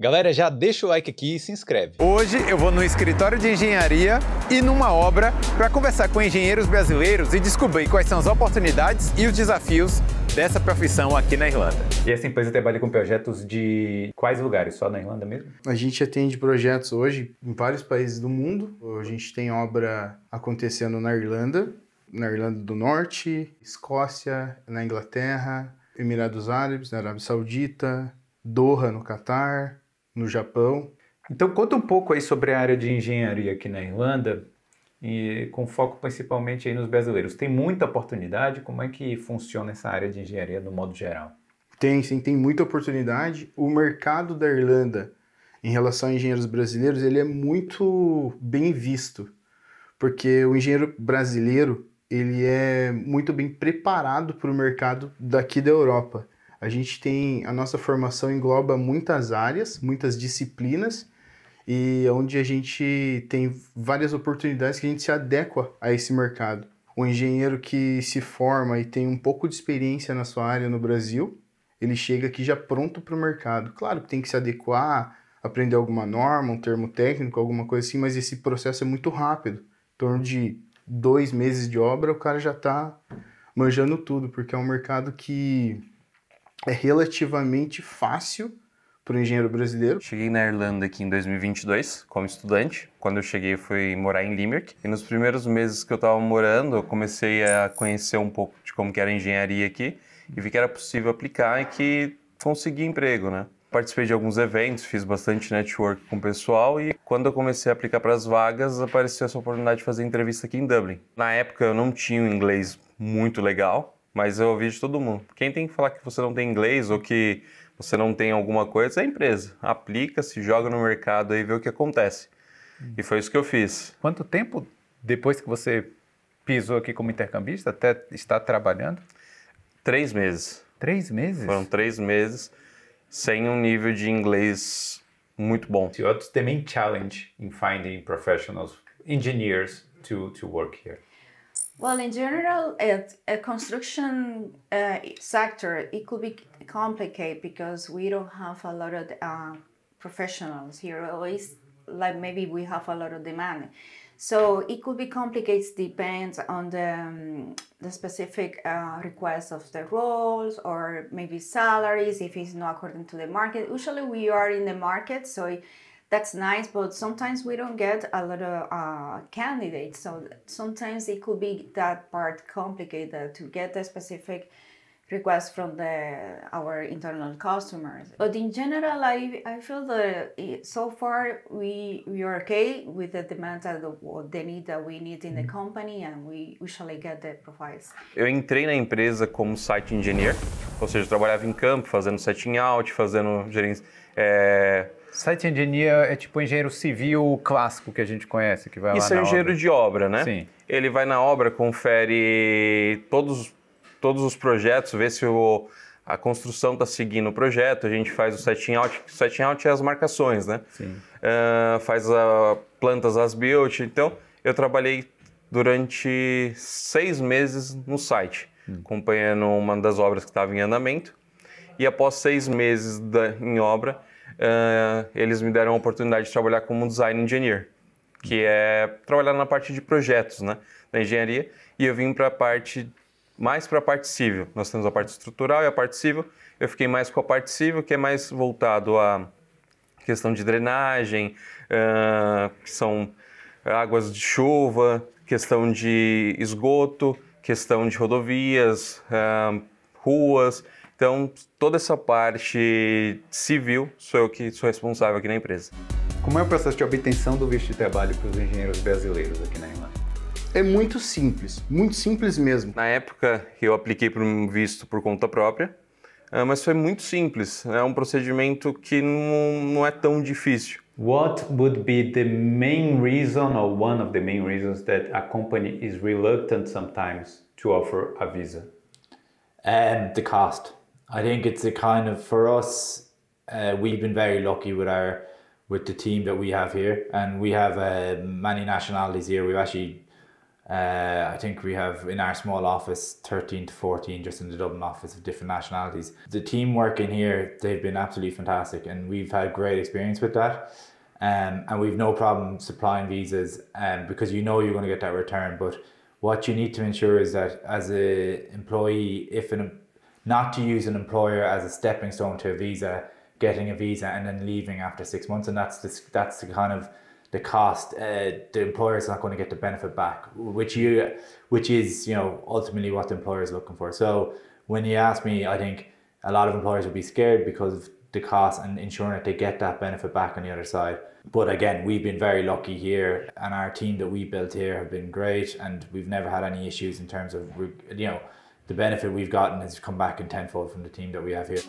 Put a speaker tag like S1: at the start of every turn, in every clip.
S1: Galera, já deixa o like aqui e se inscreve. Hoje eu vou no escritório de engenharia e numa obra para conversar com engenheiros brasileiros e descobrir quais são as oportunidades e os desafios dessa profissão aqui na Irlanda. E essa empresa trabalha com projetos de quais lugares? Só na
S2: Irlanda mesmo? A gente atende projetos hoje em vários países do mundo. A gente tem obra acontecendo na Irlanda, na Irlanda do Norte, Escócia, na Inglaterra, Emirados Árabes, na Arábia Saudita, Doha, no Catar, no Japão. Então conta um pouco aí sobre a área de engenharia aqui na Irlanda
S1: e com foco principalmente aí nos brasileiros. Tem muita oportunidade, como é que funciona essa
S2: área de engenharia no modo geral? Tem, sim, tem muita oportunidade. O mercado da Irlanda em relação a engenheiros brasileiros, ele é muito bem visto, porque o engenheiro brasileiro, ele é muito bem preparado para o mercado daqui da Europa. A gente tem a nossa formação engloba muitas áreas, muitas disciplinas e é onde a gente tem várias oportunidades que a gente se adequa a esse mercado. O engenheiro que se forma e tem um pouco de experiência na sua área no Brasil, ele chega aqui já pronto para o mercado. Claro que tem que se adequar, aprender alguma norma, um termo técnico, alguma coisa assim, mas esse processo é muito rápido. Em torno de dois meses de obra, o cara já está manjando tudo, porque é um mercado que é relativamente fácil para o engenheiro brasileiro.
S3: Cheguei na Irlanda aqui em 2022 como estudante. Quando eu cheguei, fui morar em Limerick. E nos primeiros meses que eu estava morando, eu comecei a conhecer um pouco de como era a engenharia aqui e vi que era possível aplicar e que consegui emprego, né? Participei de alguns eventos, fiz bastante network com o pessoal e quando eu comecei a aplicar para as vagas, apareceu essa oportunidade de fazer entrevista aqui em Dublin. Na época eu não tinha um inglês muito legal, mas eu ouvi de todo mundo. Quem tem que falar que você não tem inglês ou que você não tem alguma coisa é a empresa. Aplica, se joga no mercado e vê o que acontece. Hum. E foi isso que eu fiz. Quanto tempo depois que você pisou aqui como intercambista até estar trabalhando? Três meses. Três meses? Foram três meses sem um nível de inglês
S1: muito bom. What's the main challenge in finding professionals, engineers to, to work here?
S2: Well, in general, it, a construction uh, sector, it could be complicated because we don't have a lot of uh, professionals here. Always, like maybe we have a lot of demand. So it could be complicated depends on the, um, the specific uh, requests of the roles or maybe salaries if it's not according to the market. Usually we are in the market, so that's nice but sometimes we don't get a lot of uh, candidates so sometimes it could be that part complicated to get the specific request from the our internal customers but in general i, I feel that so far we we are okay with the demand that the, need that we need in the mm-hmm. company and we usually get the profiles
S3: eu entrei na empresa como site engineer ou seja trabalhava em campo fazendo setting out fazendo gerência é
S1: Site engineer é tipo engenheiro civil clássico que a gente conhece, que vai Isso lá é engenheiro obra. de
S3: obra, né? Sim. Ele vai na obra, confere todos, todos os projetos, vê se o, a construção está seguindo o projeto, a gente faz o setting out, setting out é as marcações, né? Sim. Uh, faz a, plantas as built. Então, eu trabalhei durante seis meses no site, hum. acompanhando uma das obras que estava em andamento. E após seis meses da, em obra, uh, eles me deram a oportunidade de trabalhar como design engineer, que é trabalhar na parte de projetos, né, da engenharia, e eu vim para a parte mais para a parte civil. Nós temos a parte estrutural e a parte civil. Eu fiquei mais com a parte civil, que é mais voltado à questão de drenagem, uh, que são águas de chuva, questão de esgoto, questão de rodovias, uh, ruas. Então, toda essa parte civil sou eu que sou responsável
S1: aqui na empresa. Como é o processo de obtenção do visto de trabalho para os engenheiros brasileiros aqui na Irlanda?
S2: É muito simples, muito simples mesmo.
S1: Na época,
S3: eu apliquei para um visto por conta própria, ah, mas foi muito simples. É um procedimento que não, não é
S1: tão difícil. What would be the main reason or one of the main reasons
S4: that a company is reluctant sometimes to offer a visa? And the cost. I think it's a kind of for us. Uh, we've been very lucky with our with the team that we have here, and we have uh, many nationalities here. We've actually, uh, I think we have in our small office thirteen to fourteen, just in the Dublin office of different nationalities. The team working here, they've been absolutely fantastic, and we've had great experience with that. Um, and we've no problem supplying visas, um, because you know you're going to get that return. But what you need to ensure is that as a employee, if an not to use an employer as a stepping stone to a visa, getting a visa and then leaving after six months. And that's the, that's the kind of the cost. Uh, the employer is not going to get the benefit back, which you, which is you know ultimately what the employer is looking for. So when you ask me, I think a lot of employers would be scared because of the cost and ensuring that they get that benefit back on the other side. But again, we've been very lucky here, and our team that we built here have been great, and we've never had any issues in terms of you know the benefit we've gotten has come back in tenfold from the team that we have here.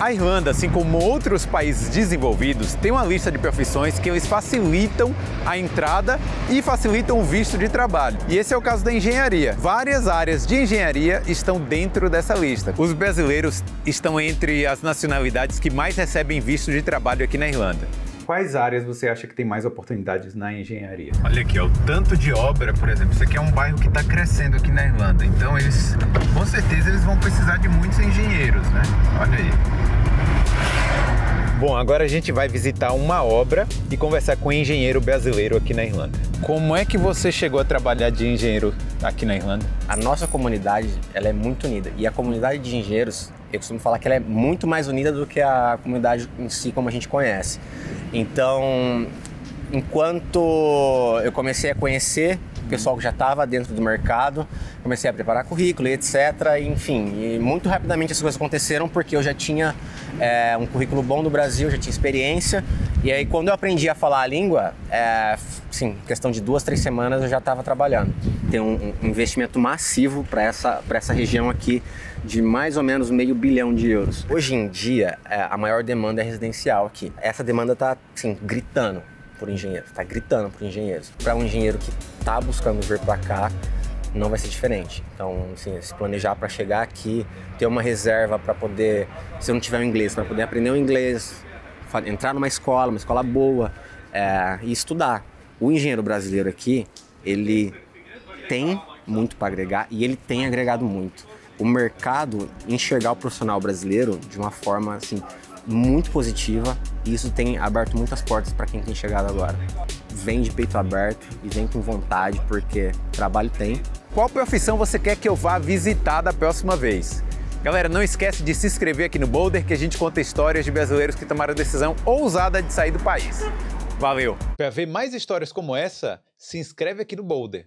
S1: A Irlanda, assim como outros países desenvolvidos, tem uma lista de profissões que eles facilitam a entrada e facilitam o visto de trabalho. E esse é o caso da engenharia. Várias áreas de engenharia estão dentro dessa lista. Os brasileiros estão entre as nacionalidades que mais recebem visto de trabalho aqui na Irlanda quais áreas você acha que tem mais oportunidades na engenharia? Olha aqui, ó, é o tanto de obra, por exemplo, isso aqui é um bairro que está crescendo aqui na Irlanda, então eles com certeza eles vão precisar de muitos engenheiros, né? Olha aí. Bom, agora a gente vai visitar uma obra e conversar com um engenheiro brasileiro aqui na Irlanda. Como é que você chegou a trabalhar de engenheiro aqui na Irlanda? A nossa comunidade, ela é muito unida. E a comunidade de
S5: engenheiros, eu costumo falar que ela é muito mais unida do que a comunidade em si como a gente conhece. Então, enquanto eu comecei a conhecer pessoal que já estava dentro do mercado, comecei a preparar currículo, etc. Enfim, e muito rapidamente as coisas aconteceram porque eu já tinha é, um currículo bom do Brasil, já tinha experiência. E aí, quando eu aprendi a falar a língua, é, sim, questão de duas, três semanas eu já estava trabalhando. Tem um, um investimento massivo para essa, essa região aqui de mais ou menos meio bilhão de euros. Hoje em dia, é, a maior demanda é residencial aqui. Essa demanda está, assim, gritando por engenheiro, está gritando por engenheiros. Para um engenheiro que está buscando vir para cá, não vai ser diferente. Então, assim, se planejar para chegar aqui, ter uma reserva para poder, se eu não tiver o inglês, para poder aprender o inglês, entrar numa escola, uma escola boa é, e estudar. O engenheiro brasileiro aqui, ele tem muito para agregar e ele tem agregado muito. O mercado enxergar o profissional brasileiro de uma forma assim muito positiva e isso tem aberto muitas portas para quem tem chegado agora. Vem de peito aberto e vem com vontade, porque
S1: trabalho tem. Qual profissão você quer que eu vá visitar da próxima vez? Galera, não esquece de se inscrever aqui no Boulder que a gente conta histórias de brasileiros que tomaram a decisão ousada de sair do país. Valeu! Para ver mais histórias como essa, se inscreve aqui no Boulder.